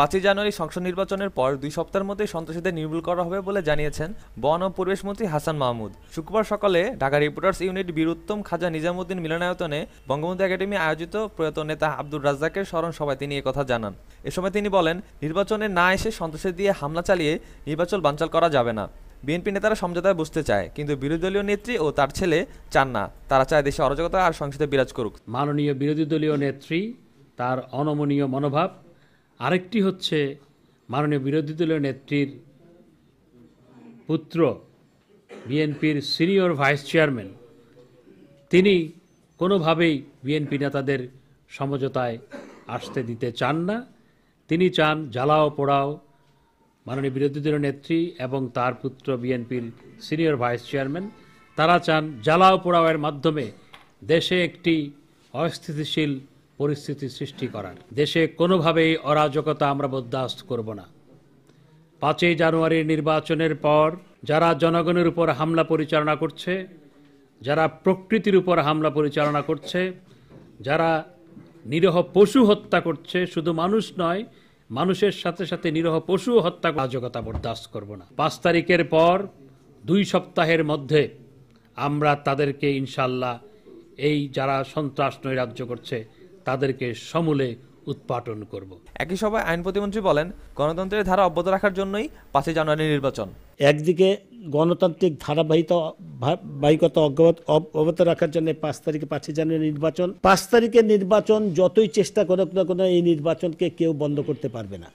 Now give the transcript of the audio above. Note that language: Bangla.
পাঁচই জানুয়ারি সংসদ নির্বাচনের পর দুই সপ্তাহের মধ্যে সন্ত্রাসীদের নির্মূল করা হবে বলে জানিয়েছেন বন ও পরিবেশ মন্ত্রী হাসান মাহমুদ শুক্রবার সকালে ঢাকা রিপোর্টার্স ইউনিট বীরুত্তম খাজা নিজামুদ্দিন মিলনায়তনে বঙ্গবন্ধু একাডেমি আয়োজিত প্রয়াত নেতা আব্দুর রাজ্জাকের স্মরণ সভায় তিনি কথা জানান এ সময় তিনি বলেন নির্বাচনে না এসে সন্ত্রাসী দিয়ে হামলা চালিয়ে নির্বাচন বানচাল করা যাবে না বিএনপি নেতারা সমঝোতায় বসতে চায় কিন্তু বিরোধী দলীয় নেত্রী ও তার ছেলে চান না তারা চায় দেশে অরাজকতা আর সংসদে বিরাজ করুক মাননীয় বিরোধী দলীয় নেত্রী তার অনমনীয় মনোভাব আরেকটি হচ্ছে মাননীয় বিরোধী দলীয় নেত্রীর পুত্র বিএনপির সিনিয়র ভাইস চেয়ারম্যান তিনি কোনোভাবেই বিএনপি নেতাদের সমঝোতায় আসতে দিতে চান না তিনি চান জ্বালাও পোড়াও মাননীয় বিরোধী দলীয় নেত্রী এবং তার পুত্র বিএনপির সিনিয়র ভাইস চেয়ারম্যান তারা চান জ্বালাও পোড়াওয়ের মাধ্যমে দেশে একটি অস্থিতিশীল পরিস্থিতি সৃষ্টি করার দেশে কোনোভাবেই অরাজকতা আমরা বরদাস্ত করব না পাঁচই জানুয়ারির নির্বাচনের পর যারা জনগণের উপর হামলা পরিচালনা করছে যারা প্রকৃতির উপর হামলা পরিচালনা করছে যারা নিরহ পশু হত্যা করছে শুধু মানুষ নয় মানুষের সাথে সাথে নিরহ পশু হত্যা অরাজকতা বরদাস্ত করব না পাঁচ তারিখের পর দুই সপ্তাহের মধ্যে আমরা তাদেরকে ইনশাল্লাহ এই যারা সন্ত্রাস নৈরাজ্য করছে তাদেরকে সমূলে উৎপাটন করব একই সভায় আইন প্রতিমন্ত্রী বলেন গণতন্ত্রের ধারা অব্যাহত রাখার জন্যই পাঁচই জানুয়ারি নির্বাচন একদিকে গণতান্ত্রিক ধারাবাহিকতা বাহিকতা অব্যাহত রাখার জন্য পাঁচ তারিখে পাঁচই জানুয়ারি নির্বাচন পাঁচ তারিখে নির্বাচন যতই চেষ্টা করুক না কোনো এই নির্বাচনকে কেউ বন্ধ করতে পারবে না